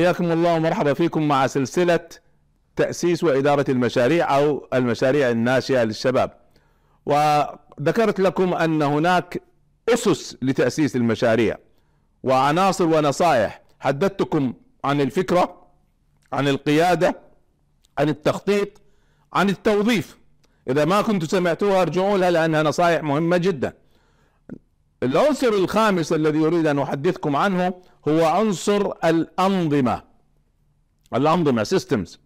حياكم الله ومرحبا فيكم مع سلسلة تأسيس وإدارة المشاريع أو المشاريع الناشئة للشباب وذكرت لكم أن هناك أسس لتأسيس المشاريع وعناصر ونصائح حدثتكم عن الفكرة عن القيادة عن التخطيط عن التوظيف إذا ما كنتم سمعتوها ارجعوا لها لأنها نصائح مهمة جدا العنصر الخامس الذي أريد أن أحدثكم عنه هو عنصر الأنظمة الأنظمة سيستمز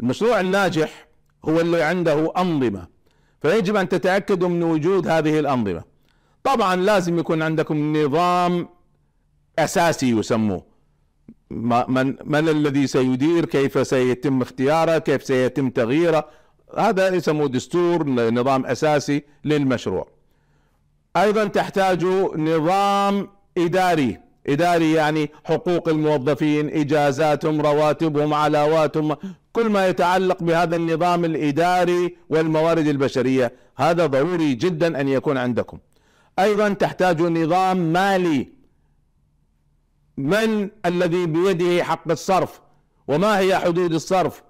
المشروع الناجح هو اللي عنده أنظمة فيجب أن تتأكدوا من وجود هذه الأنظمة طبعا لازم يكون عندكم نظام أساسي يسموه من من الذي سيدير كيف سيتم اختياره كيف سيتم تغييره هذا يسموه دستور نظام أساسي للمشروع أيضا تحتاج نظام إداري إداري يعني حقوق الموظفين إجازاتهم رواتبهم علاواتهم كل ما يتعلق بهذا النظام الإداري والموارد البشرية هذا ضروري جدا أن يكون عندكم أيضا تحتاج نظام مالي من الذي بيده حق الصرف وما هي حدود الصرف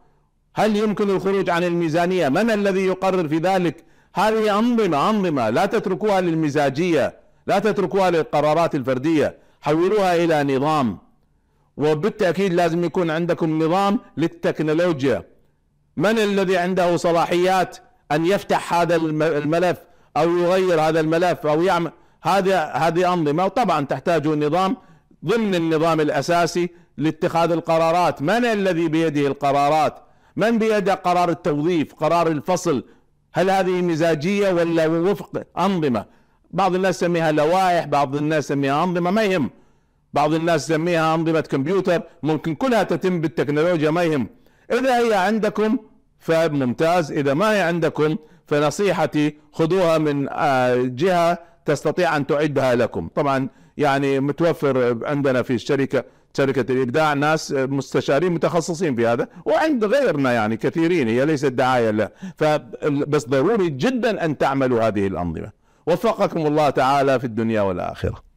هل يمكن الخروج عن الميزانية من الذي يقرر في ذلك هذه أنظمة أنظمة لا تتركوها للمزاجية لا تتركوها للقرارات الفردية حولوها الى نظام وبالتاكيد لازم يكون عندكم نظام للتكنولوجيا من الذي عنده صلاحيات ان يفتح هذا الملف او يغير هذا الملف او يعمل هذه هذه انظمه وطبعا تحتاج نظام ضمن النظام الاساسي لاتخاذ القرارات من الذي بيده القرارات من بيده قرار التوظيف قرار الفصل هل هذه مزاجيه ولا وفق انظمه بعض الناس يسميها لوائح بعض الناس يسميها أنظمة ما يهم بعض الناس يسميها أنظمة كمبيوتر ممكن كلها تتم بالتكنولوجيا ما يهم إذا هي عندكم فممتاز إذا ما هي عندكم فنصيحتي خذوها من آه، جهة تستطيع أن تعدها لكم طبعا يعني متوفر عندنا في الشركة شركة الإبداع ناس مستشارين متخصصين في هذا وعند غيرنا يعني كثيرين هي ليست دعاية له فبس ضروري جدا أن تعملوا هذه الأنظمة وفقكم الله تعالى في الدنيا والآخرة